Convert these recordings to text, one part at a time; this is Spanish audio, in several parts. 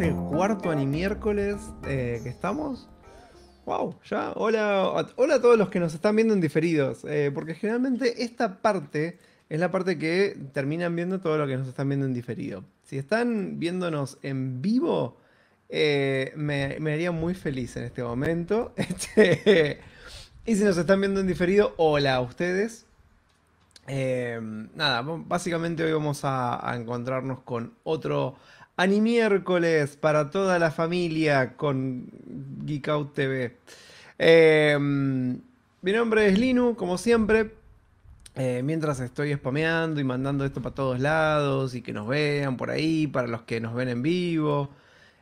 el cuarto y miércoles eh, que estamos. Wow, ya. Hola, hola a todos los que nos están viendo en diferidos. Eh, porque generalmente esta parte es la parte que terminan viendo todo lo que nos están viendo en diferido. Si están viéndonos en vivo, eh, me, haría muy feliz en este momento. Este, y si nos están viendo en diferido, hola a ustedes. nada, básicamente hoy vamos a encontrarnos con otro miércoles para toda la familia con Geekout TV. Em, mi nombre es Linu, como siempre. Eh, mientras estoy spameando y mandando esto para todos lados y que nos vean por ahí, para los que nos ven en vivo.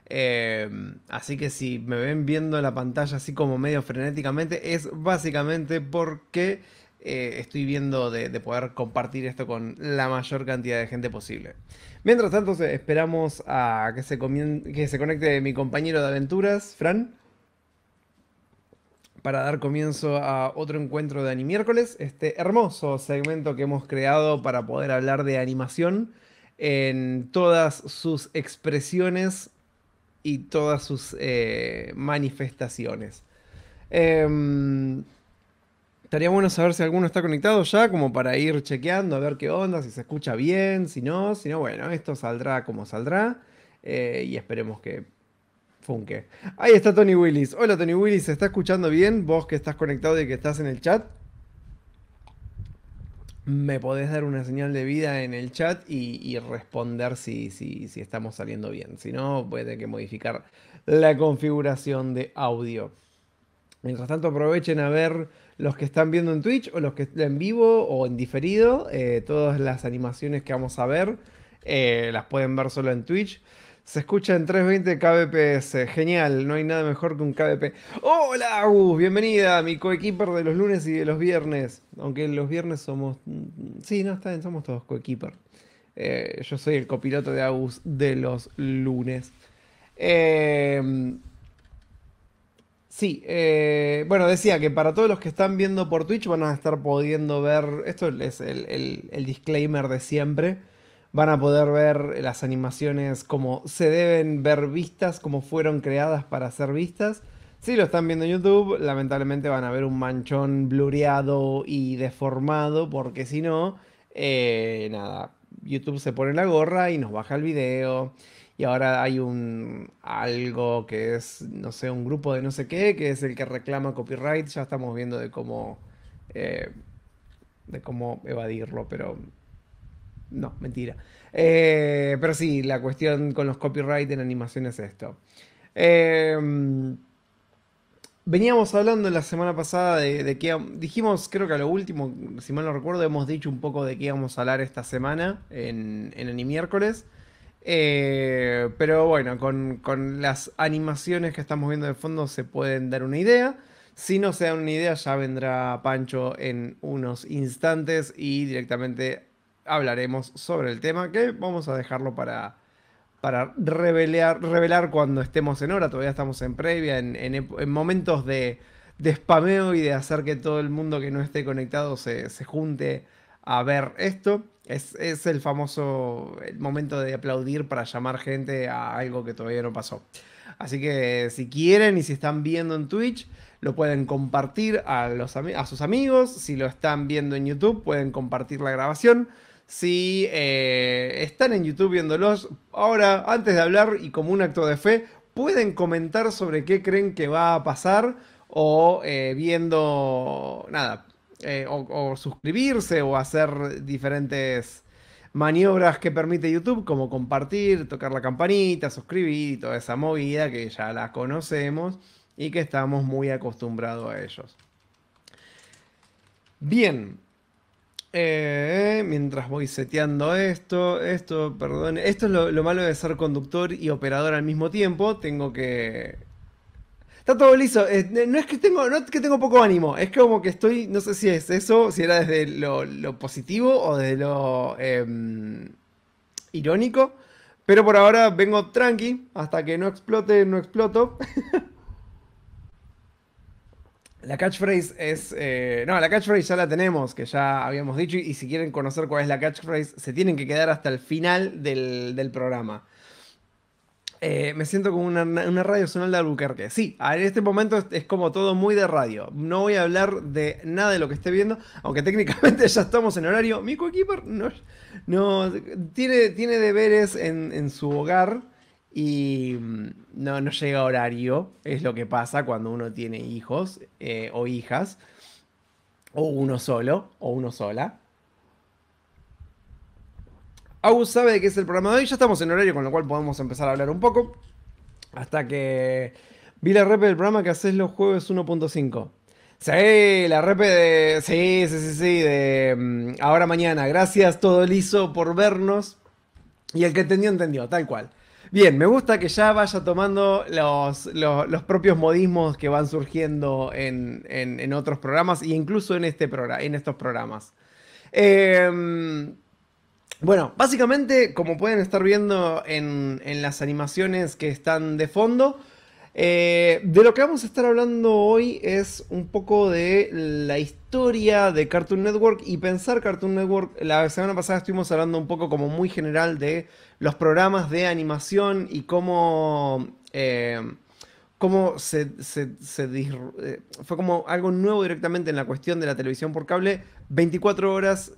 Em, así que si me ven viendo la pantalla así como medio frenéticamente, es básicamente porque eh, estoy viendo de, poder compartir esto con la mayor cantidad de gente posible. Mientras tanto, esperamos a que se, que se conecte mi compañero de aventuras, Fran, para dar comienzo a otro encuentro de Animiércoles, este hermoso segmento que hemos creado para poder hablar de animación en todas sus expresiones y todas sus eh, manifestaciones. Em, Estaría bueno saber si alguno está conectado ya, como para ir chequeando a ver qué onda, si se escucha bien, si no, si no, bueno, esto saldrá como saldrá eh, y esperemos que funque. Ahí está Tony Willis. Hola Tony Willis, ¿se está escuchando bien? Vos que estás conectado y que estás en el chat. Me podés dar una señal de vida en el chat y, responder si, si, si estamos saliendo bien. Si no, puede que modificar la configuración de audio. Mientras tanto, aprovechen a ver los que están viendo en Twitch o los que están en vivo o en diferido. Eh, todas las animaciones que vamos a ver eh, las pueden ver solo en Twitch. Se escucha en 320 kbps. Genial, no hay nada mejor que un kbp. ¡Hola, Agus! Bienvenida, mi coequiper de los lunes y de los viernes. Aunque en los viernes somos. Mm, sí, no, está somos todos coequiper. Eh, yo soy el copiloto de Agus de los lunes. Sí, eh, bueno, decía que para todos los que están viendo por Twitch van a estar pudiendo ver, esto es el, disclaimer de siempre, van a poder ver las animaciones como se deben ver vistas, como fueron creadas para ser vistas. Si lo están viendo en YouTube, lamentablemente van a ver un manchón blureado y deformado, porque si no, eh, nada, YouTube se pone la gorra y nos baja el video y ahora hay un algo que es, no sé, un grupo de no sé qué, que es el que reclama copyright, ya estamos viendo de cómo, eh, de cómo evadirlo, pero no, mentira. Eh, pero sí, la cuestión con los copyright en animación es esto. Em, veníamos hablando la semana pasada de, que um, dijimos, creo que a lo último, si mal no recuerdo, hemos dicho un poco de qué íbamos a hablar esta semana en, en el miércoles. Eh, pero bueno, con, las animaciones que estamos viendo de fondo se pueden dar una idea. Si no se dan una idea, ya vendrá Pancho en unos instantes y directamente hablaremos sobre el tema que vamos a dejarlo para, para revelar, revelar cuando estemos en hora. Todavía estamos en previa, en, momentos de, spameo y de hacer que todo el mundo que no esté conectado se, se junte a ver esto. Es, el famoso momento de aplaudir para llamar gente a algo que todavía no pasó. Así que si quieren y si están viendo en Twitch, lo pueden compartir a, los, a sus amigos. Si lo están viendo en YouTube, pueden compartir la grabación. Si eh, están en YouTube viéndolos, ahora, antes de hablar y como un acto de fe, pueden comentar sobre qué creen que va a pasar o eh, viendo, nada, eh, o, suscribirse o hacer diferentes maniobras que permite YouTube, como compartir, tocar la campanita, suscribir y toda esa movida que ya la conocemos y que estamos muy acostumbrados a ellos. Bien. Eh, mientras voy seteando esto, esto, perdón, esto es lo malo de ser conductor y operador al mismo tiempo, tengo que Está todo liso. Eh, no es que tengo, no es que tengo poco ánimo, es como que estoy, no sé si es eso, si era desde lo, positivo o desde lo em, irónico, pero por ahora vengo tranqui, hasta que no explote, no exploto. La catchphrase es. Eh, no, la catchphrase ya la tenemos, que ya habíamos dicho. Y si quieren conocer cuál es la catchphrase, se tienen que quedar hasta el final del, del programa. Eh, me siento como una, radio sonal de Albuquerque. Sí, en este momento es, como todo muy de radio. No voy a hablar de nada de lo que esté viendo, aunque técnicamente ya estamos en horario. Mi coequiper no, tiene, tiene deberes en, su hogar y mm, no, no, llega a horario. Es lo que pasa cuando uno tiene hijos eh, o hijas, o uno solo, o uno sola. Agus sabe de qué es el programa de hoy. Ya estamos en horario, con lo cual podemos empezar a hablar un poco. Hasta que vi la rep del programa que haces los jueves 1.5. Sí, la rep de. Sí, sí, sí, sí. De mm, ahora mañana. Gracias, todo liso, por vernos. Y el que entendió, entendió, tal cual. Bien, me gusta que ya vaya tomando los, propios modismos que van surgiendo en, otros programas e incluso en, este programa, en estos programas. Eh, bueno, básicamente, como pueden estar viendo en, las animaciones que están de fondo, eh, de lo que vamos a estar hablando hoy es un poco de la historia de Cartoon Network y pensar Cartoon Network. La semana pasada estuvimos hablando un poco como muy general de los programas de animación y cómo, eh, se, eh, fue como algo nuevo directamente en la cuestión de la televisión por cable 24 horas,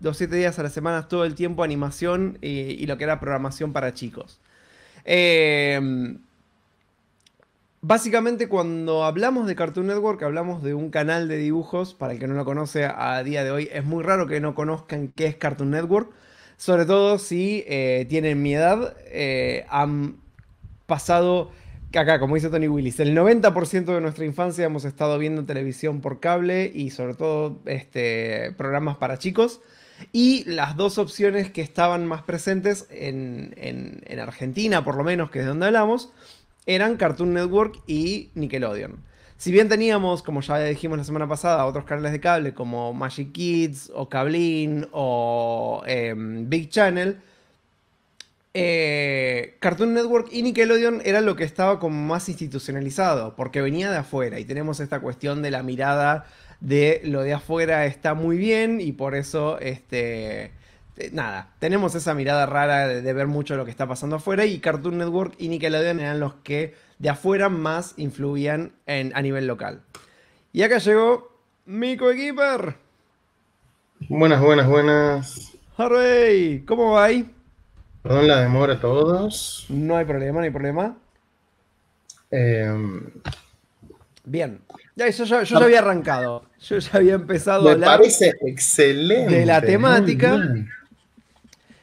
los 7 días a la semana, todo el tiempo, animación y, lo que era programación para chicos. Em, básicamente cuando hablamos de Cartoon Network, hablamos de un canal de dibujos, para el que no lo conoce a día de hoy, es muy raro que no conozcan qué es Cartoon Network, sobre todo si eh, tienen mi edad, eh, han pasado acá, como dice Tony Willis, el 90% de nuestra infancia hemos estado viendo televisión por cable y sobre todo este, programas para chicos. Y las dos opciones que estaban más presentes en, Argentina, por lo menos, que es de donde hablamos, eran Cartoon Network y Nickelodeon. Si bien teníamos, como ya dijimos la semana pasada, otros canales de cable como Magic Kids o Cablin o em, Big Channel, eh, Cartoon Network y Nickelodeon era lo que estaba como más institucionalizado, porque venía de afuera y tenemos esta cuestión de la mirada de lo de afuera está muy bien y por eso, este, eh, nada, tenemos esa mirada rara de, ver mucho lo que está pasando afuera y Cartoon Network y Nickelodeon eran los que de afuera más influían en, a nivel local. Y acá llegó mi coequiper. Buenas, buenas, buenas. Harvey, ¿cómo va Perdón la demora a todos. No hay problema, no hay problema. Em, bien. Eso yo, ya ah. había arrancado. Yo ya había empezado a hablar. Parece excelente. De la temática.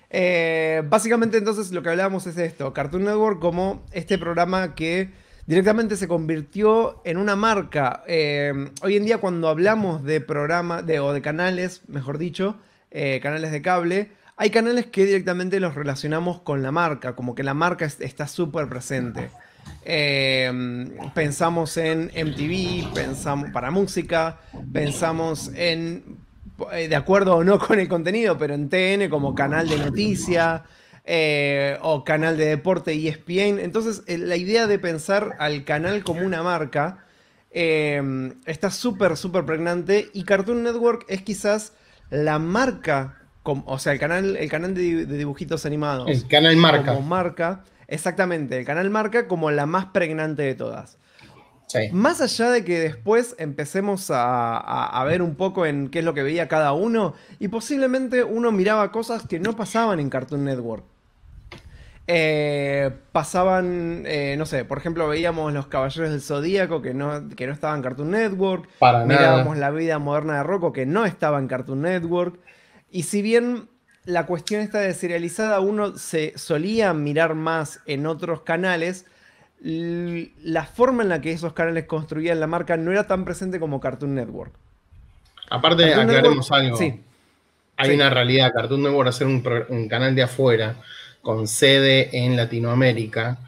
Eh, básicamente, entonces, lo que hablábamos es esto: Cartoon Network como este programa que directamente se convirtió en una marca. Em, hoy en día, cuando hablamos de programas, de, o de canales, mejor dicho, eh, canales de cable hay canales que directamente los relacionamos con la marca, como que la marca está súper presente. Em, pensamos en MTV, pensamos para música, pensamos en, eh, de acuerdo o no con el contenido, pero en TN como canal de noticia eh, o canal de deporte y e ESPN. Entonces, eh, la idea de pensar al canal como una marca em, está súper, súper pregnante y Cartoon Network es quizás la marca o sea, el canal, el canal de, dibujitos animados. El canal marca. Como marca. Exactamente, el canal marca como la más pregnante de todas. Más allá de que después empecemos a, ver un poco en qué es lo que veía cada uno, y posiblemente uno miraba cosas que no pasaban en Cartoon Network. Eh, pasaban, eh, no sé, por ejemplo, veíamos Los Caballeros del Zodíaco que no, que estaba en Cartoon Network. Para Mirábamos La vida moderna de Rocco que no estaba en Cartoon Network. Y si bien la cuestión está deserializada, uno se solía mirar más en otros canales, la forma en la que esos canales construían la marca no era tan presente como Cartoon Network. Aparte, aclaremos algo. Hay una realidad. Cartoon Network hacer un, un canal de afuera con sede en Latinoamérica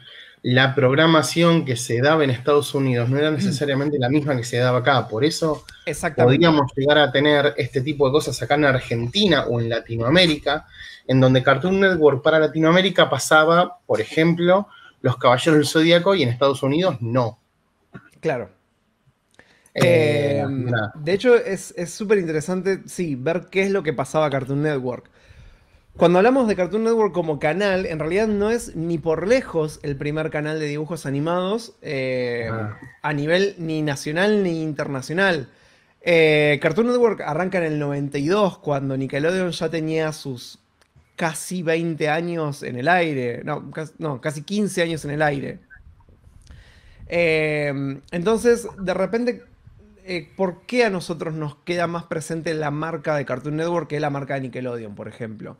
la programación que se daba en Estados Unidos no era mm. necesariamente la misma que se daba acá. Por eso podríamos llegar a tener este tipo de cosas acá en Argentina o en Latinoamérica, en donde Cartoon Network para Latinoamérica pasaba, por ejemplo, Los Caballeros del Zodíaco y en Estados Unidos no. Claro. Eh, em, de hecho, es súper interesante, sí, ver qué es lo que pasaba Cartoon Network. Cuando hablamos de Cartoon Network como canal, en realidad no es ni por lejos el primer canal de dibujos animados eh, a nivel ni nacional ni internacional. Eh, Cartoon Network arranca en el 92, cuando Nickelodeon ya tenía sus casi 20 años en el aire, no, casi, no, casi 15 años en el aire. Eh, entonces, de repente, ¿por qué a nosotros nos queda más presente la marca de Cartoon Network que la marca de Nickelodeon, por ejemplo?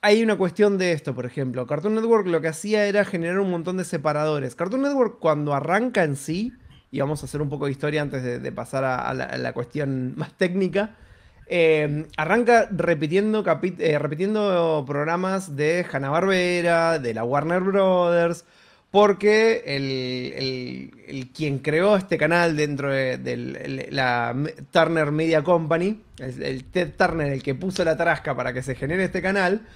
hay una cuestión de esto, por ejemplo. Cartoon Network lo que hacía era generar un montón de separadores. Cartoon Network cuando arranca en sí, y vamos a hacer un poco de historia antes de, pasar a, la, cuestión más técnica, eh, arranca repitiendo, eh, repitiendo programas de Hanna-Barbera, de la Warner Brothers, porque el, quien creó este canal dentro de, la Turner Media Company, el, Ted Turner, el que puso la tarasca para que se genere este canal,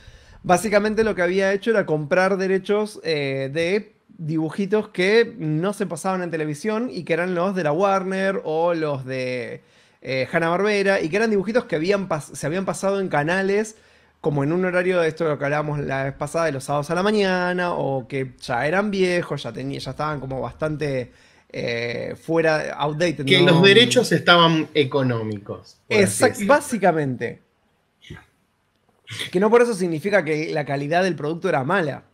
básicamente lo que había hecho era comprar derechos eh, de dibujitos que no se pasaban en televisión y que eran los de la Warner o los de eh, Hanna Barbera y que eran dibujitos que se habían pasado en canales como en un horario de esto que hablábamos la vez pasada, de los sábados a la mañana, o que ya eran viejos, ya, tenía, ya estaban como bastante eh, fuera, outdated. Que los derechos estaban económicos. básicamente. Que no por eso significa que la calidad del producto era mala.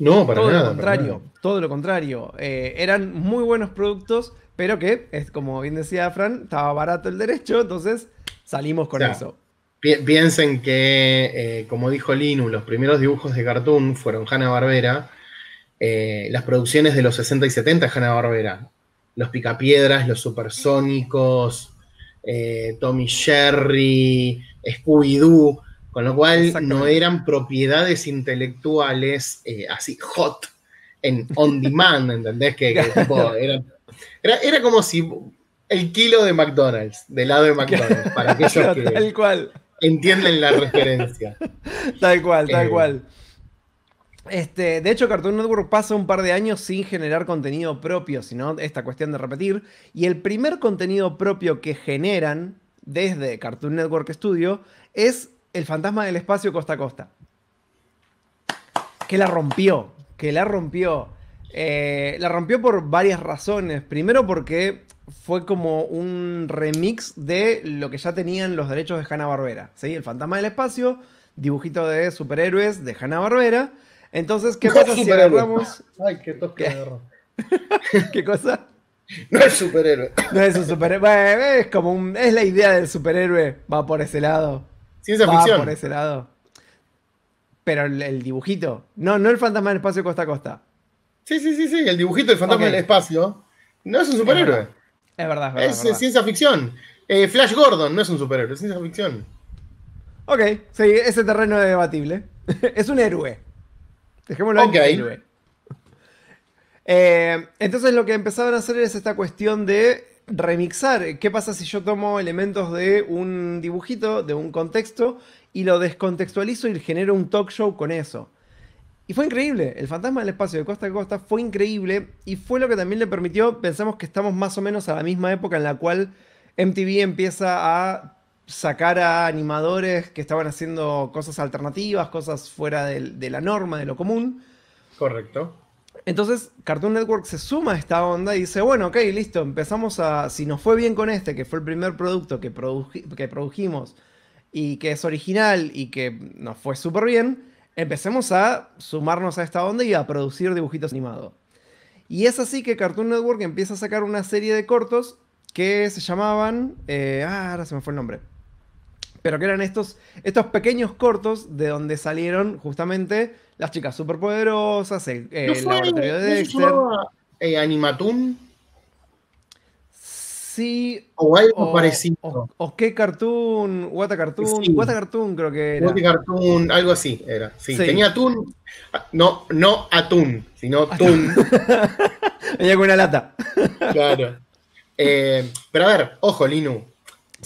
No, para todo nada. Lo contrario, Todo lo contrario. Eh, eran muy buenos productos, pero que, como bien decía Fran, estaba barato el derecho, entonces salimos con eso piensen que, eh, como dijo Linu, los primeros dibujos de cartoon fueron Hanna-Barbera, eh, las producciones de los 60 y 70 Hanna-Barbera, los Picapiedras, los Supersónicos, eh, Tommy Sherry, Scooby-Doo, con lo cual no eran propiedades intelectuales así hot, en on demand, ¿entendés? Que, era, como si el kilo de McDonald's, del lado de McDonald's, para aquellos que, tal cual entienden la referencia. Tal cual, tal eh. cual. Este, de hecho, Cartoon Network pasa un par de años sin generar contenido propio, sino esta cuestión de repetir. Y el primer contenido propio que generan desde Cartoon Network Studio es El fantasma del espacio costa a costa. Que la rompió, que la rompió. Eh, la rompió por varias razones. Primero porque fue como un remix de lo que ya tenían los derechos de Hanna-Barbera, ¿sí? El Fantasma del Espacio, dibujito de superhéroes de Hanna-Barbera. Entonces, ¿qué pasa si agarramos... Ay, qué toque ¿Qué? ¿Qué cosa? No es superhéroe. No es un superhéroe. es como un, es la idea del superhéroe. Va por ese lado. Ciencia Va ficción. por ese lado. Pero el, dibujito. No, no el fantasma del espacio costa a costa. Sí, sí, sí, sí. El dibujito del fantasma del espacio. No es un superhéroe. Es verdad, es, verdad, es ciencia ficción. Eh, Flash Gordon no es un superhéroe, es ciencia ficción. Ok, ese terreno es debatible. es un héroe. Dejémoslo ahí. Eh, entonces lo que empezaron a hacer es esta cuestión de remixar. ¿Qué pasa si yo tomo elementos de un dibujito, de un contexto, y lo descontextualizo y genero un talk show con eso? Y fue increíble, el fantasma del espacio de costa a costa fue increíble y fue lo que también le permitió, pensamos que estamos más o menos a la misma época en la cual MTV empieza a sacar a animadores que estaban haciendo cosas alternativas, cosas fuera de, la norma, de lo común. Correcto. Entonces, Cartoon Network se suma a esta onda y dice, bueno, ok, listo, empezamos a, si nos fue bien con este, que fue el primer producto que, que produjimos y que es original y que nos fue súper bien, empecemos a sumarnos a esta onda y a producir dibujitos animados. Y es así que Cartoon Network empieza a sacar una serie de cortos que se llamaban, eh, ah, ahora se me fue el nombre, pero que eran estos, estos pequeños cortos de donde salieron justamente las chicas superpoderosas, el, el laboratorio de Dexter. Eh, Sí. O algo parecido. O, qué cartoon, a Cartoon, Cartoon creo que era. a Cartoon, algo así era. Sí, tenía atún, no, no atún, sino atún. Venía con una lata. claro. Eh, pero a ver, ojo, Linu.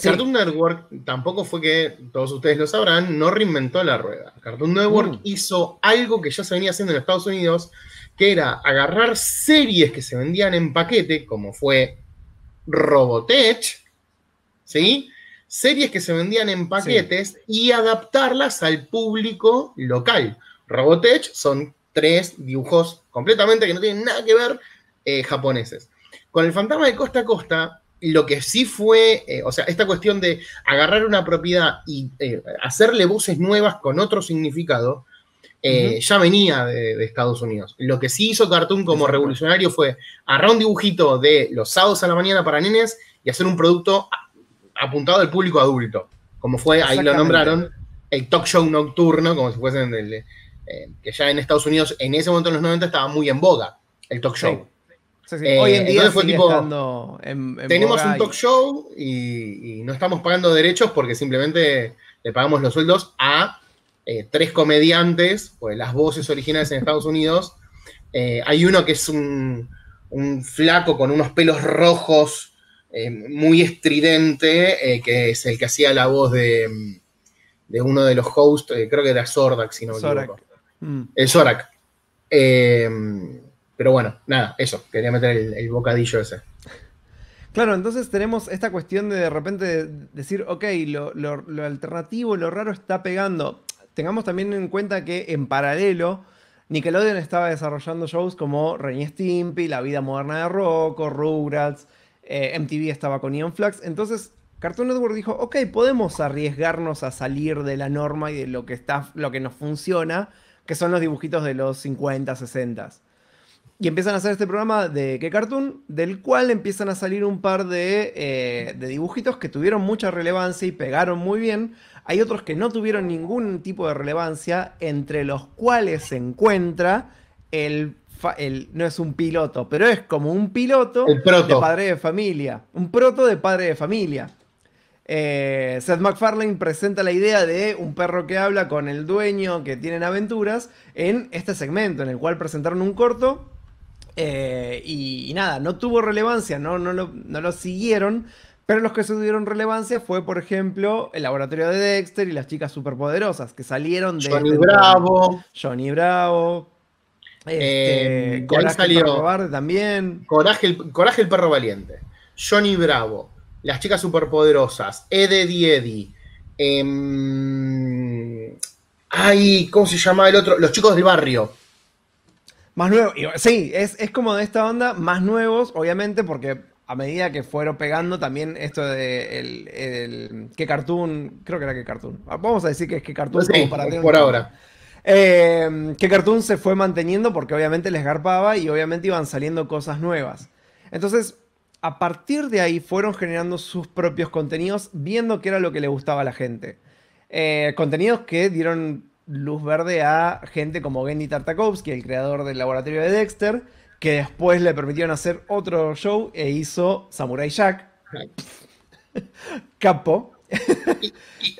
Cartoon Network tampoco fue que, todos ustedes lo sabrán, no reinventó la rueda. Cartoon Network mm. hizo algo que ya se venía haciendo en Estados Unidos, que era agarrar series que se vendían en paquete, como fue Robotech, ¿sí? Series que se vendían en paquetes y adaptarlas al público local. Robotech son tres dibujos completamente que no tienen nada que ver eh, japoneses. Con el fantasma de Costa a Costa, lo que sí fue, eh, o sea, esta cuestión de agarrar una propiedad y eh, hacerle voces nuevas con otro significado, eh, ya venía de, Estados Unidos. Lo que sí hizo Cartoon como revolucionario fue agarrar un dibujito de los sábados a la mañana para nenes y hacer un producto apuntado al público adulto, como fue, ahí lo nombraron, el talk show nocturno, como si fuesen eh, que ya en Estados Unidos en ese momento en los 90 estaba muy en boga, el talk show. Hoy en eh, día fue tipo, tenemos un talk show y no estamos pagando derechos porque simplemente le pagamos los sueldos a eh, tres comediantes, pues las voces originales en Estados Unidos. Eh, hay uno que es un, flaco con unos pelos rojos eh, muy estridente, que es el que hacía la voz de, uno de los hosts, creo que era Zordak, si no me equivoco. Mm. El Zorak. pero bueno, nada, eso, quería meter el, bocadillo ese. Claro, entonces tenemos esta cuestión de de repente decir, ok, lo, alternativo, lo raro está pegando tengamos también en cuenta que en paralelo Nickelodeon estaba desarrollando shows como Rey Stimpy, La vida moderna de Rocco, Rugrats, eh, MTV estaba con Ion Flax, entonces Cartoon Network dijo, ok, podemos arriesgarnos a salir de la norma y de lo que, está, lo que nos funciona, que son los dibujitos de los 50, 60. Y empiezan a hacer este programa de qué cartoon, del cual empiezan a salir un par eh, de dibujitos que tuvieron mucha relevancia y pegaron muy bien, hay otros que no tuvieron ningún tipo de relevancia, entre los cuales se encuentra el no es un piloto, pero es como un piloto de padre de familia. Un proto de padre de familia. Eh, Seth MacFarlane presenta la idea de un perro que habla con el dueño que tienen aventuras en este segmento, en el cual presentaron un corto. Eh, y, nada, no tuvo relevancia, no, no, no lo siguieron, pero los que se tuvieron relevancia fue, por ejemplo, el laboratorio de Dexter y las chicas superpoderosas que salieron de. Johnny este Bravo. Johnny Bravo. Eh, este, Coraje el perro también. Coraje el, Coraje el perro valiente. Johnny Bravo. Las chicas superpoderosas. Ede Diedi. Eh, ay, ¿cómo se llama el otro? Los chicos del barrio. Más nuevos. Sí, es, es como de esta onda, más nuevos, obviamente, porque a medida que fueron pegando, también esto de el, qué cartoon, creo que era qué cartoon. Ah, vamos a decir que es qué cartoon como para por ahora. Eh, qué cartoon se fue manteniendo porque obviamente les garpaba y obviamente iban saliendo cosas nuevas. Entonces, a partir de ahí fueron generando sus propios contenidos, viendo qué era lo que le gustaba a la gente. Eh, contenidos que dieron luz verde a gente como Gendy Tartakovsky, el creador del laboratorio de Dexter, que después le permitieron hacer otro show e hizo Samurai Jack. Capo.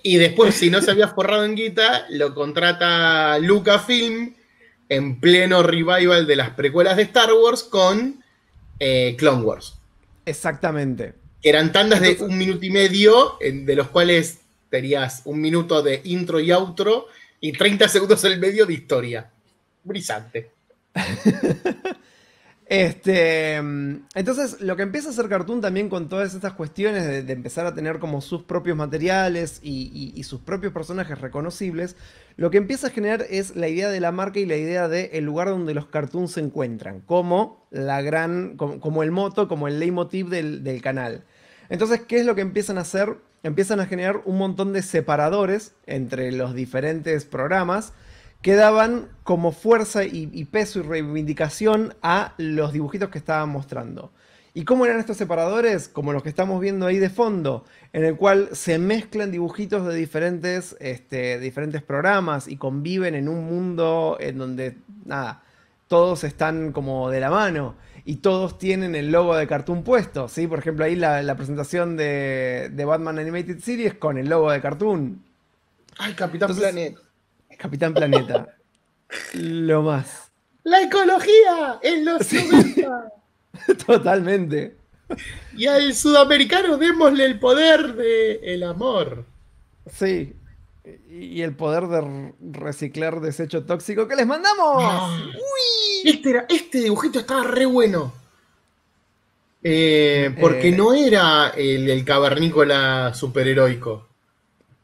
y, después, si no se había forrado en guita, lo contrata Luca Film en pleno revival de las precuelas de Star Wars con eh, Clone Wars. Exactamente. Eran tandas de un minuto y medio, de los cuales tenías un minuto de intro y outro y 30 segundos en el medio de historia. Brillante. Este, entonces, lo que empieza a hacer Cartoon también con todas estas cuestiones de, empezar a tener como sus propios materiales y, sus propios personajes reconocibles, lo que empieza a generar es la idea de la marca y la idea del el lugar donde los cartoons se encuentran, como la gran, como, el moto, como el leitmotiv del canal. Entonces, ¿qué es lo que empiezan a hacer? Empiezan a generar un montón de separadores entre los diferentes programas que daban como fuerza y, peso y reivindicación a los dibujitos que estaban mostrando. ¿Y cómo eran estos separadores? Como los que estamos viendo ahí de fondo, en el cual se mezclan dibujitos de diferentes, este, diferentes programas y conviven en un mundo en donde, nada, todos están como de la mano y todos tienen el logo de Cartoon puesto, ¿sí? Por ejemplo, ahí la, presentación de, Batman Animated Series con el logo de Cartoon. ¡Ay, Capitán Capitán Planeta. Lo más. La ecología en los Totalmente. Y al sudamericano démosle el poder del el amor. Sí. Y el poder de reciclar desecho tóxico que les mandamos. Ah. Uy. Este, este dibujito estaba re bueno. Eh, porque eh. no era el, el cavernícola superheroico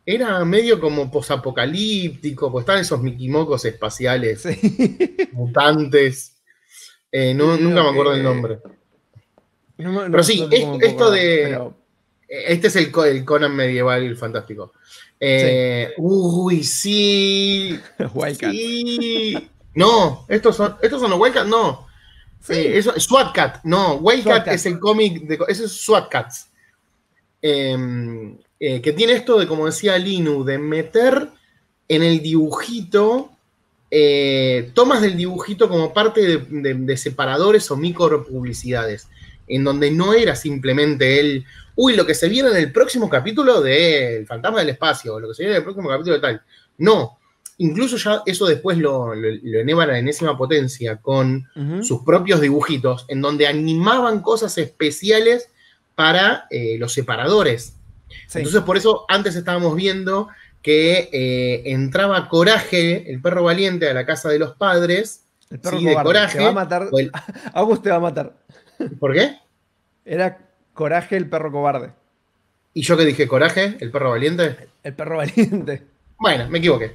era medio como posapocalíptico, pues estaban esos miquimocos espaciales, mutantes. Eh, nunca me acuerdo el nombre. pero sí, esto, de. Este es el, Conan medieval y el fantástico. Eh, uy, sí. Wildcat. No, estos son, estos son los Wildcats, no. Sí. Eh, SWATCAT, no. Wildcat es el cómic de. Ese es SWATCATs. Em, eh, que tiene esto de, como decía Linu, de meter en el dibujito, eh, tomas del dibujito como parte de, separadores o micropublicidades, en donde no era simplemente el, uy, lo que se viene en el próximo capítulo de El Fantasma del Espacio, o lo que se viene en el próximo capítulo de tal. No, incluso ya eso después lo, lo, a la enésima potencia con sus propios dibujitos, en donde animaban cosas especiales para eh, los separadores. Entonces, por eso antes estábamos viendo que eh, entraba Coraje, el perro valiente, a la casa de los padres. El perro cobarde, de Coraje. va a matar. va a matar. ¿Por qué? Era Coraje, el perro cobarde. ¿Y yo qué dije? ¿Coraje? ¿El perro valiente? El perro valiente. Bueno, me equivoqué.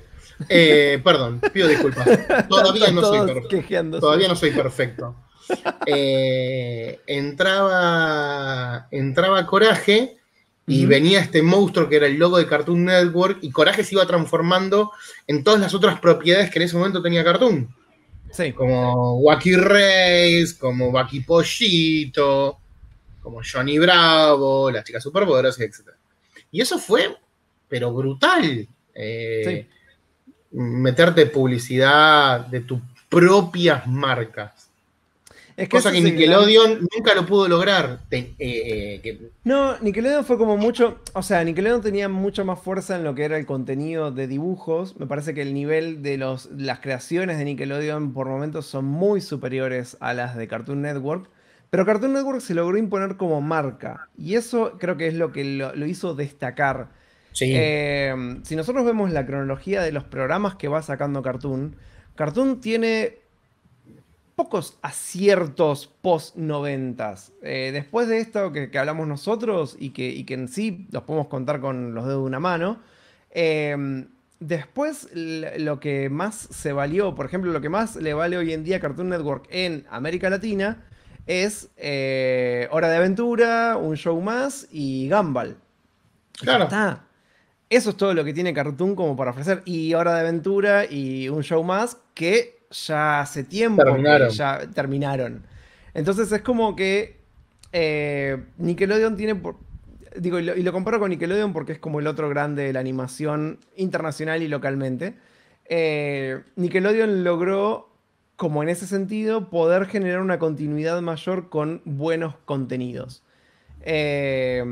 Eh, perdón, pido disculpas. Todavía no soy perfecto. Todavía no soy perfecto. Eh, entraba, entraba Coraje y venía este monstruo que era el logo de Cartoon Network y Coraje se iba transformando en todas las otras propiedades que en ese momento tenía Cartoon. Sí. Como Wacky Race, como Wacky Pollito, como Johnny Bravo, las chicas superpoderosas, etc. Y eso fue, pero brutal. Eh, meterte publicidad de tus propias marcas. Es Cosa que Nickelodeon nunca lo pudo lograr. Eh, eh, no, Nickelodeon fue como mucho, o sea, Nickelodeon tenía mucha más fuerza en lo que era el contenido de dibujos. Me parece que el nivel de los, las creaciones de Nickelodeon por momentos son muy superiores a las de Cartoon Network. Pero Cartoon Network se logró imponer como marca. Y eso creo que es lo que lo, hizo destacar. Eh, si nosotros vemos la cronología de los programas que va sacando Cartoon, Cartoon tiene pocos aciertos post 90 eh, después de esto que, hablamos nosotros y que, en sí los podemos contar con los dedos de una mano, em, después lo que más se valió, por ejemplo, lo que más le vale hoy en día Cartoon Network en América Latina es eh, Hora de Aventura, Un Show Más y Gumball. Claro. Está. Eso es todo lo que tiene Cartoon como para ofrecer. Y Hora de Aventura y Un Show Más que ya hace tiempo terminaron. ya terminaron. Entonces es como que eh, Nickelodeon tiene, digo, y lo, comparo con Nickelodeon porque es como el otro grande de la animación internacional y localmente. Eh, Nickelodeon logró, como en ese sentido, poder generar una continuidad mayor con buenos contenidos. Eh,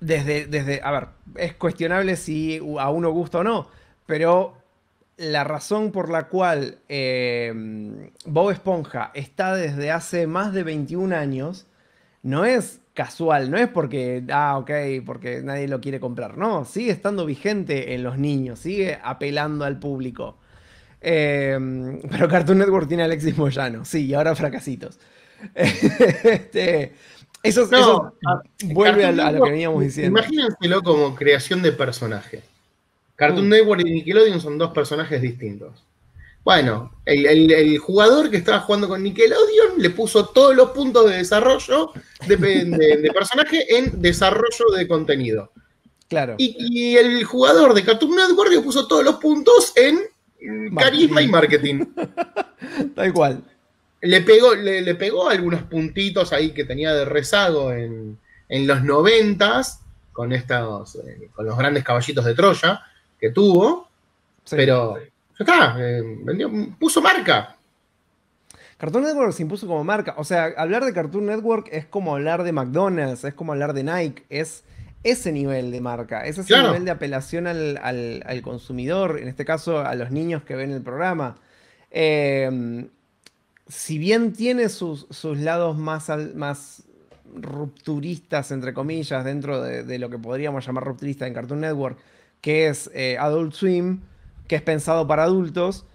desde, desde, a ver, es cuestionable si a uno gusta o no, pero la razón por la cual em, Bob Esponja está desde hace más de 21 años no es casual, no es porque, ah, ok, porque nadie lo quiere comprar, no, sigue estando vigente en los niños, sigue apelando al público. Em, pero Cartoon Network tiene Alexis Moyano, sí, y ahora fracasitos. Este, eso, vuelve a, lo que veníamos diciendo. Imagínenselo como creación de personaje. Cartoon mm. Network y Nickelodeon son dos personajes distintos. Bueno, el, jugador que estaba jugando con Nickelodeon le puso todos los puntos de desarrollo de, de, personaje en desarrollo de contenido. Claro. Y, el jugador de Cartoon Network le puso todos los puntos en mm, carisma y marketing. da igual. Le pegó, le, pegó algunos puntitos ahí que tenía de rezago en, los noventas con estos, eh, con los grandes caballitos de Troya tuvo, pero acá, eh, puso marca. Cartoon Network se impuso como marca. O sea, hablar de Cartoon Network es como hablar de McDonald's, es como hablar de Nike, es ese nivel de marca, es ese nivel de apelación al, consumidor, en este caso a los niños que ven el programa. Em, si bien tiene sus, sus lados más, más rupturistas, entre comillas, dentro de, de, lo que podríamos llamar rupturista en Cartoon Network, que es eh, Adult Swim, que es pensado para adultos.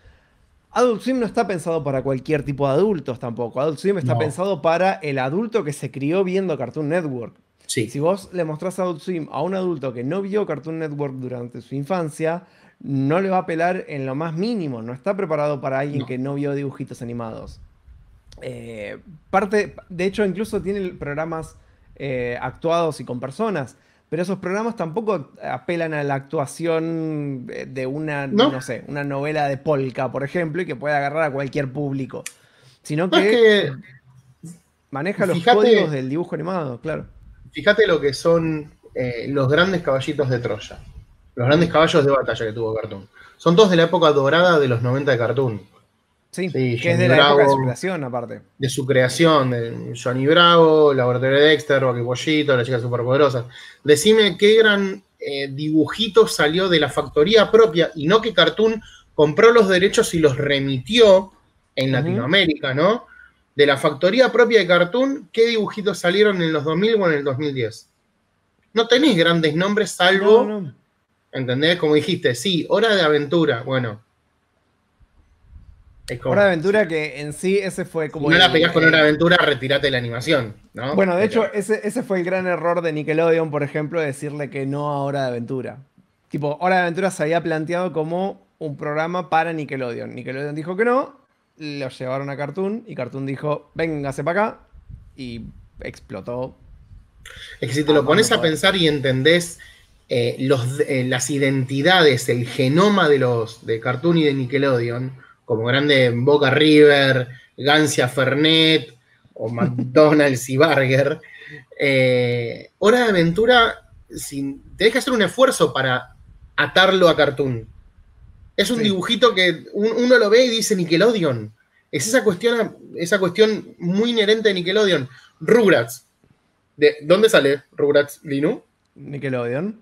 Adult Swim no está pensado para cualquier tipo de adultos tampoco. Adult Swim está pensado para el adulto que se crió viendo Cartoon Network. Si vos le mostrás Adult Swim a un adulto que no vio Cartoon Network durante su infancia, no le va a apelar en lo más mínimo. No está preparado para alguien que no vio dibujitos animados. Eh, parte, de hecho, incluso tiene programas eh, actuados y con personas pero esos programas tampoco apelan a la actuación eh, de una, ¿No? sé, una novela de polka, por ejemplo, y que puede agarrar a cualquier público, sino que, maneja los códigos del dibujo animado, claro. Fíjate lo que son eh, los grandes caballitos de Troya, los grandes caballos de batalla que tuvo Cartoon. Son todos de la época dorada de los 90 de Cartoon. Sí, que es de la creación, aparte. De su creación, de Johnny Bravo, Laboratorio de Dexter, Rocky Pollito, Las chicas superpoderosas. Decime qué gran eh, dibujito salió de la factoría propia y no que Cartoon compró los derechos y los remitió en Latinoamérica, ¿no? De la factoría propia de Cartoon, ¿qué dibujitos salieron en los 2000 o en el 2010? No tenés grandes nombres, salvo, no, ¿entendés? Como dijiste, sí, Hora de Aventura, bueno, Hora de Aventura, que en sí ese fue como. Si no la pegás con Hora de Aventura, retirate la animación, Bueno, de hecho, ese, fue el gran error de Nickelodeon, por ejemplo, decirle que no a Hora de Aventura. Tipo, Hora de Aventura se había planteado como un programa para Nickelodeon. Nickelodeon dijo que no, lo llevaron a Cartoon y Cartoon dijo, véngase para acá, y explotó. Es que si te lo ah, pones a pensar y entendés eh, los, eh, las identidades, el genoma de los de Cartoon y de Nickelodeon como grande Boca River, Gancia Fernet o McDonald's y Burger. Eh, Hora de Aventura, sin, deja que hacer un esfuerzo para atarlo a Cartoon. Es un dibujito que uno lo ve y dice Nickelodeon. Es esa cuestión, esa cuestión muy inherente de Nickelodeon. Rugrats. ¿De dónde sale Rugrats, Linu? Nickelodeon.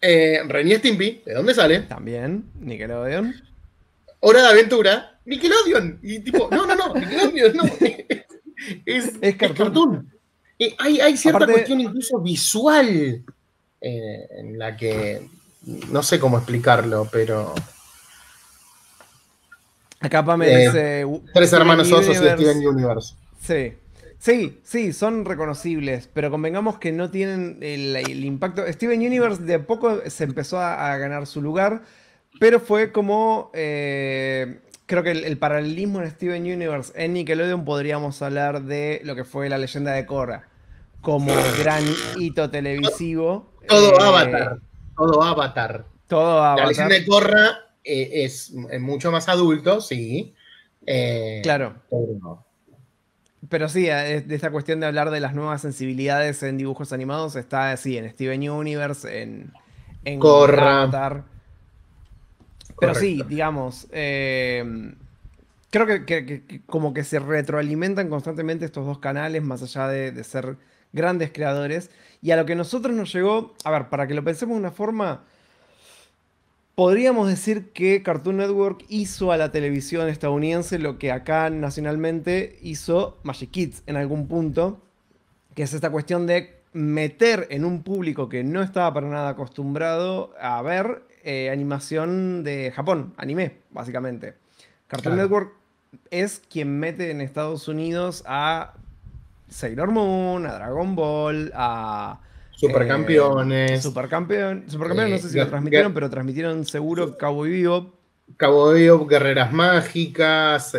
Eh, Stimpy, ¿de dónde sale? También, Nickelodeon. Hora de aventura, Nickelodeon. Y tipo, no, no, no, Nickelodeon, no. Es, es cartoon. hay, hay, cierta cuestión incluso visual eh, en la que no sé cómo explicarlo, pero. Acá Pame eh, dice. Tres hermanos osos de Steven Universe. Sí. Sí, sí, son reconocibles, pero convengamos que no tienen el, impacto. Steven Universe de a poco se empezó a ganar su lugar pero fue como. Eh, creo que el, paralelismo en Steven Universe. En Nickelodeon podríamos hablar de lo que fue la leyenda de Korra. Como gran hito televisivo. Todo, eh, Avatar. Todo Avatar. Todo Avatar. La leyenda de Korra eh, es, mucho más adulto, sí. claro. Pero, sí, esta cuestión de hablar de las nuevas sensibilidades en dibujos animados está así en Steven Universe, en, en Avatar. Pero sí, digamos, eh, creo que, como que se retroalimentan constantemente estos dos canales, más allá de, de, ser grandes creadores. Y a lo que nosotros nos llegó, a ver, para que lo pensemos de una forma, podríamos decir que Cartoon Network hizo a la televisión estadounidense lo que acá nacionalmente hizo Magic Kids en algún punto, que es esta cuestión de meter en un público que no estaba para nada acostumbrado a ver eh, animación de Japón, anime, básicamente. Cartoon Network es quien mete en Estados Unidos a Sailor Moon, a Dragon Ball, a... Supercampeones. Eh, supercampeón, supercampeones, no sé si eh, lo transmitieron, pero transmitieron seguro Cowboy Bebop. Cowboy Guerreras Mágicas,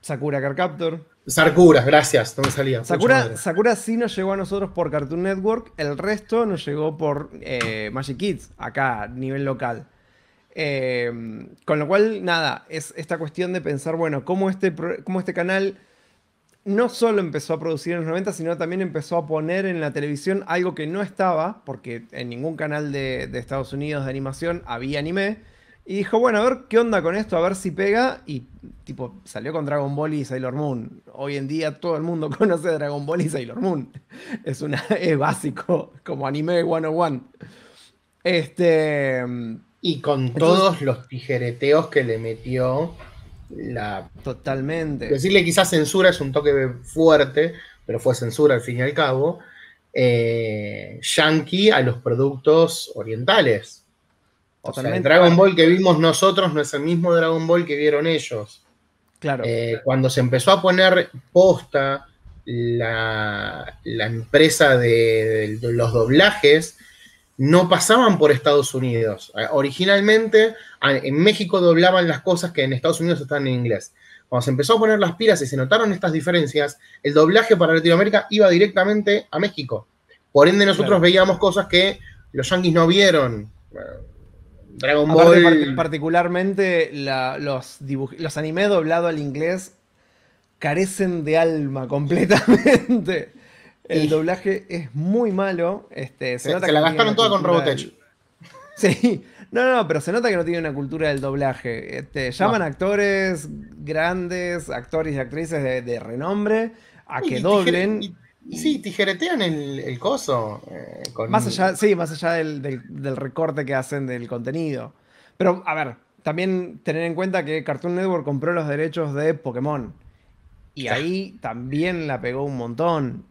Sakura Carcaptor. Sakura, gracias, ¿Dónde salía. Sakura, sí nos llegó a nosotros por Cartoon Network, el resto nos llegó por eh, Magic Kids, acá, a nivel local. Eh, con lo cual, nada, es esta cuestión de pensar, bueno, cómo este, cómo este canal no solo empezó a producir en los 90, sino también empezó a poner en la televisión algo que no estaba, porque en ningún canal de Estados Unidos de animación había anime y dijo, bueno, a ver qué onda con esto, a ver si pega. Y tipo, salió con Dragon Ball y Sailor Moon. Hoy en día todo el mundo conoce Dragon Ball y Sailor Moon. Es, una, básico, como anime 101. Este. Mm, y con todos los tijereteos que le metió la. Totalmente. Decirle quizás censura es un toque fuerte, pero fue censura al fin y al cabo. Eh, yankee a los productos orientales el Dragon Ball que vimos nosotros no es el mismo Dragon Ball que vieron ellos. Claro. Eh, cuando se empezó a poner posta la, empresa de, los doblajes, no pasaban por Estados Unidos. Eh, originalmente en México doblaban las cosas que en Estados Unidos están en inglés. Cuando se empezó a poner las pilas y se notaron estas diferencias, el doblaje para Latinoamérica iba directamente a México. Por ende, nosotros veíamos cosas que los Yankees no vieron particularmente los, los animes doblados al inglés carecen de alma completamente. El doblaje es muy malo. Este, se, nota que la gastaron toda con Robotech. Sí, no, no, pero se nota que no tiene una cultura del doblaje. Este, llaman actores grandes, actores y actrices de, renombre, a que doblen. Sí, tijeretean el, el coso. Eh, con... Más allá, sí, más allá del, recorte que hacen del contenido. Pero, a ver, también tener en cuenta que Cartoon Network compró los derechos de Pokémon. Y ahí también la pegó un montón.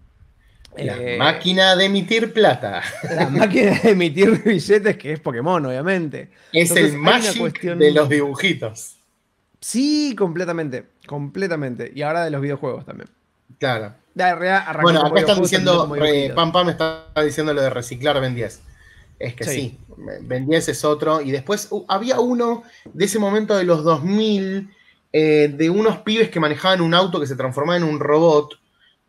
La eh, máquina de emitir plata. La máquina de emitir billetes, que es Pokémon, obviamente. Es el más de los dibujitos. Sí, completamente. Completamente. Y ahora de los videojuegos también. Claro bueno, acá están diciendo, eh, Pam Pam está diciendo lo de reciclar Ben 10. Es que sí. Ben 10 es otro. Y después uh, había uno de ese momento de los 2000, eh, de unos pibes que manejaban un auto que se transformaba en un robot,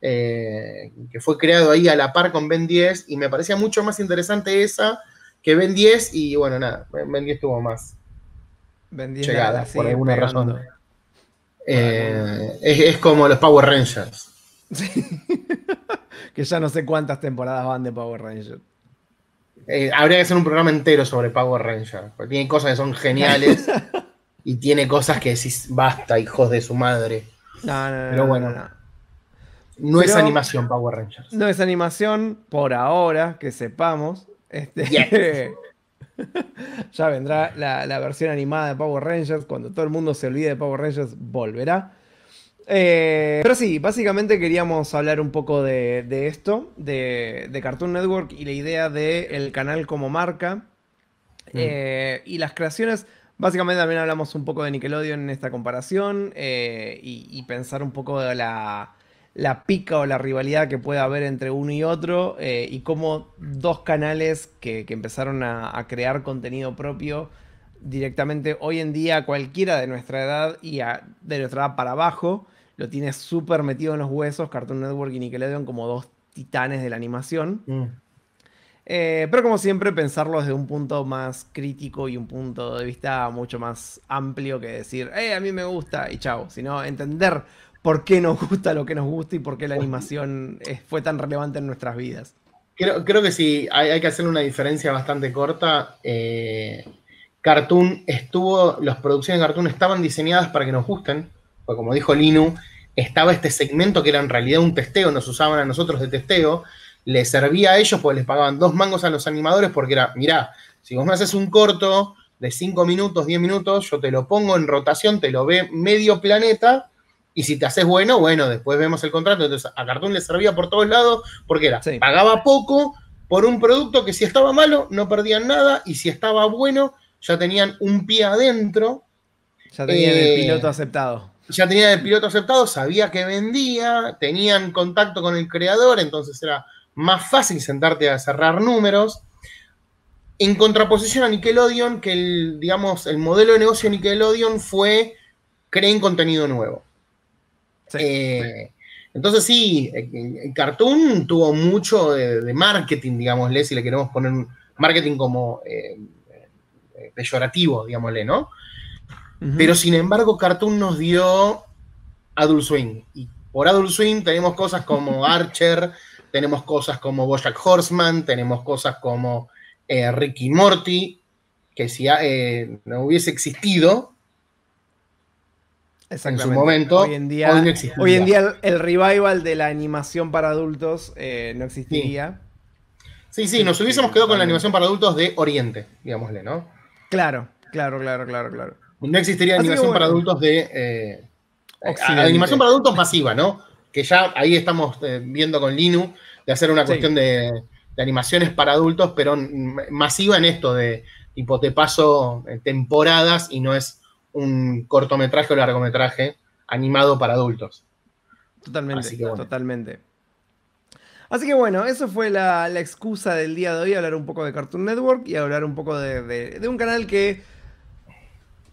eh, que fue creado ahí a la par con Ben 10, y me parecía mucho más interesante esa que Ben 10, y bueno, nada, Ben 10 tuvo más llegada, por alguna razón. es como los Power Rangers. que ya no sé cuántas temporadas van de Power Rangers eh, habría que hacer un programa entero sobre Power Rangers, Porque tiene cosas que son geniales y tiene cosas que decís, basta, hijos de su madre. Pero bueno. No, es animación Power Rangers. No es animación por ahora, que sepamos. Este, ya vendrá la versión animada de Power Rangers. Cuando todo el mundo se olvide de Power Rangers, volverá. Eh, pero sí, básicamente queríamos hablar un poco de, esto, de, Cartoon Network y la idea del canal como marca. Mm. Eh, y las creaciones, básicamente también hablamos un poco de Nickelodeon en esta comparación eh, y, pensar un poco de la, pica o la rivalidad que puede haber entre uno y otro y cómo dos canales que, empezaron a, crear contenido propio directamente hoy en día cualquiera de nuestra edad y de nuestra edad para abajo lo tiene súper metido en los huesos, Cartoon Network y Nickelodeon como dos titanes de la animación. Mm. Eh, pero como siempre, pensarlo desde un punto más crítico y un punto de vista mucho más amplio que decir, eh, a mí me gusta y chao, sino entender por qué nos gusta lo que nos gusta y por qué la animación fue tan relevante en nuestras vidas. Creo, que sí, hay, que hacer una diferencia bastante corta. Eh, Cartoon estuvo, las producciones de Cartoon estaban diseñadas para que nos gusten, como dijo Linu, estaba este segmento que era en realidad un testeo, nos usaban a nosotros de testeo, le servía a ellos, porque les pagaban dos mangos a los animadores porque era, mirá, si vos me haces un corto de cinco minutos, 10 minutos, yo te lo pongo en rotación, te lo ve medio planeta, y si te haces bueno, bueno, después vemos el contrato. Entonces a Cartoon le servía por todos lados porque era, pagaba poco por un producto que si estaba malo no perdían nada y si estaba bueno ya tenían un pie adentro. Ya tenían el eh, piloto aceptado ya tenía el piloto aceptado, sabía que vendía, tenían contacto con el creador, entonces era más fácil sentarte a cerrar números. En contraposición a Nickelodeon, que el, digamos, el modelo de negocio de Nickelodeon fue creen contenido nuevo. Eh, entonces sí, el Cartoon tuvo mucho de, marketing, digámosle, si le queremos poner un marketing como eh, eh, peyorativo, digámosle, ¿no? Pero sin embargo, Cartoon nos dio Adult Swing. Y por Adult Swing tenemos cosas como Archer, tenemos cosas como Bojack Horseman, tenemos cosas como eh, Ricky Morty, que si ah, eh, no hubiese existido en su momento, hoy en día, el, revival de la animación para adultos eh, no existiría. Sí, sí, sí nos este, hubiésemos quedado con la animación para adultos de Oriente, digámosle, ¿no? Claro, claro, claro, claro, claro. No existiría animación para adultos de. Eh, animación para adultos masiva, ¿no? Que ya ahí estamos eh, viendo con Linu de hacer una cuestión de, animaciones para adultos, pero masiva en esto de tipo te paso eh, temporadas y no es un cortometraje o largometraje animado para adultos. Totalmente, totalmente. Así que bueno, eso fue la, excusa del día de hoy, hablar un poco de Cartoon Network y hablar un poco de un canal que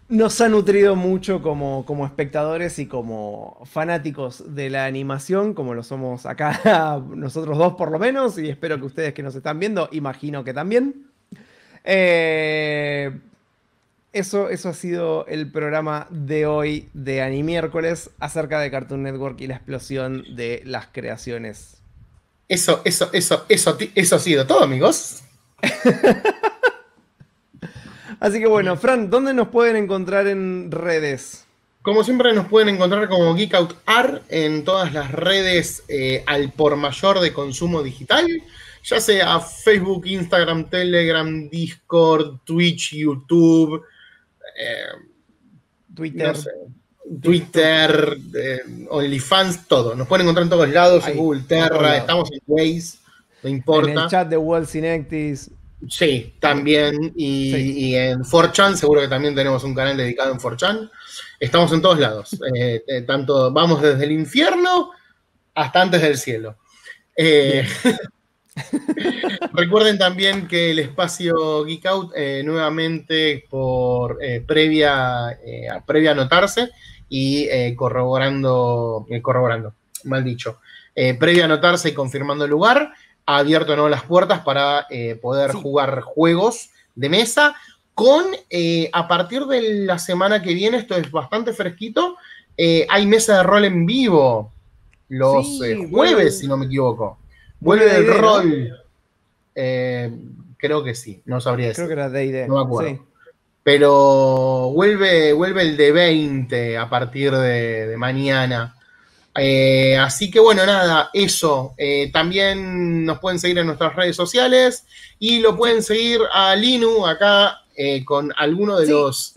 nos ha nutrido mucho como, como espectadores y como fanáticos de la animación, como lo somos acá nosotros dos por lo menos, y espero que ustedes que nos están viendo, imagino que también. Eh, eso, eso ha sido el programa de hoy de Animiércoles acerca de Cartoon Network y la explosión de las creaciones. Eso, eso, eso, eso, eso ha sido todo, amigos. Así que bueno, Fran, ¿dónde nos pueden encontrar en redes? Como siempre nos pueden encontrar como GeekOutR en todas las redes eh, al por mayor de consumo digital, ya sea Facebook, Instagram, Telegram, Discord, Twitch, YouTube, eh, Twitter, Twitter, eh, OnlyFans, todo. Nos pueden encontrar en todos lados, en Google Terra, estamos en Waze, no importa. En el chat de World Synectis, Sí, también. Y, en 4chan, seguro que también tenemos un canal dedicado en 4chan. Estamos en todos lados. Eh, eh, tanto vamos desde el infierno hasta antes del cielo. Eh, recuerden también que el espacio Geek Out, nuevamente por previa, previa anotarse y corroborando, corroborando, mal dicho, previa anotarse y confirmando el lugar ha abierto las puertas para eh, poder jugar juegos de mesa con, eh, a partir de la semana que viene, esto es bastante fresquito, eh, hay mesa de rol en vivo los jueves, si no me equivoco. Vuelve el rol. creo que sí, no sabría decir. Creo que era No me acuerdo. Pero vuelve, vuelve el de 20 a partir de, de mañana. Eh, así que bueno, nada, eso. Eh, también nos pueden seguir en nuestras redes sociales y lo pueden seguir a Linu acá eh, con alguno de los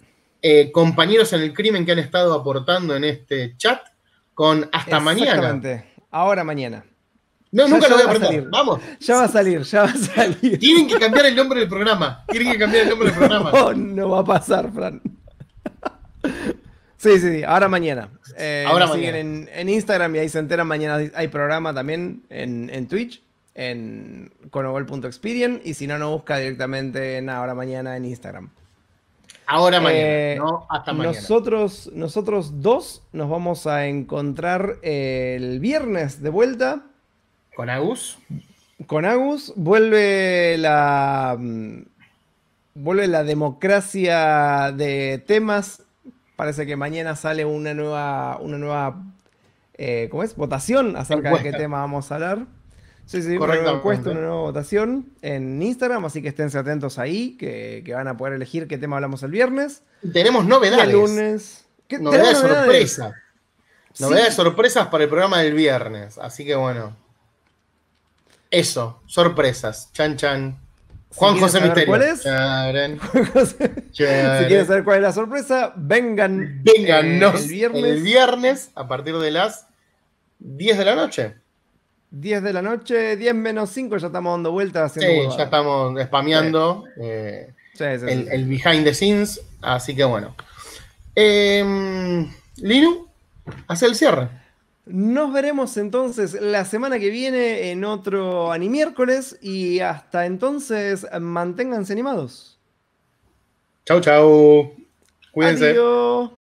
compañeros en el crimen que han estado aportando en este chat con hasta mañana. Ahora mañana. No, nunca lo voy a aprender. Vamos. Ya va a salir, ya va a salir. Tienen que cambiar el nombre del programa. Tienen que cambiar el nombre del programa. no va a pasar, Fran. Sí, sí, sí, ahora mañana. Eh, ahora mañana. Siguen en, Instagram y ahí se enteran. Mañana hay programa también en, en Twitch, en conobol.expedient. Y si no, no busca directamente en ahora mañana en Instagram. Ahora mañana, eh, no hasta mañana. Nosotros, nosotros dos nos vamos a encontrar el viernes de vuelta. ¿Con Agus? Con Agus. Vuelve la. Mm, vuelve la democracia de temas Parece que mañana sale una nueva, una nueva eh, es? Votación acerca de qué tema vamos a hablar. Sí, sí, Correcto, una nueva encuesta, una nueva votación en Instagram, así que esténse atentos ahí, que, van a poder elegir qué tema hablamos el viernes. Tenemos novedades. El lunes. novedades, sorpresas. sorpresas para el programa del viernes, así que bueno. Eso, sorpresas. Chan, chan. Juan José Misterio. ¿Cuál es? Juan José. Si quieres saber cuál es la sorpresa, vengan. Vénganos el, viernes. viernes a partir de las 10 de la noche. 10 de la noche, 10 menos 5, ya estamos dando vueltas. Sí, ya estamos spameando eh, el, behind the scenes. Así que bueno. Eh, Linu, hace el cierre. Nos veremos entonces la semana que viene en otro miércoles y hasta entonces manténganse animados. Chau, chau. Cuídense. Adiós.